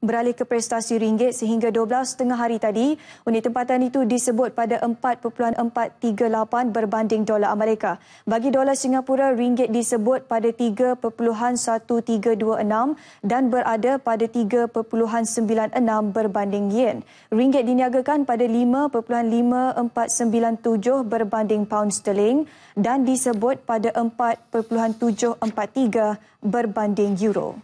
beralih ke prestasi ringgit sehingga 12 tengah hari tadi. Unit tempatan itu disebut pada 4.438 berbanding dolar Amerika. Bagi dolar Singapura, ringgit disebut pada 3.1326 dan berada pada 3.96 berbanding yen. Ringgit diniagakan pada 5.5497 berbanding pound sterling dan disebut pada 4.743 berbanding euro.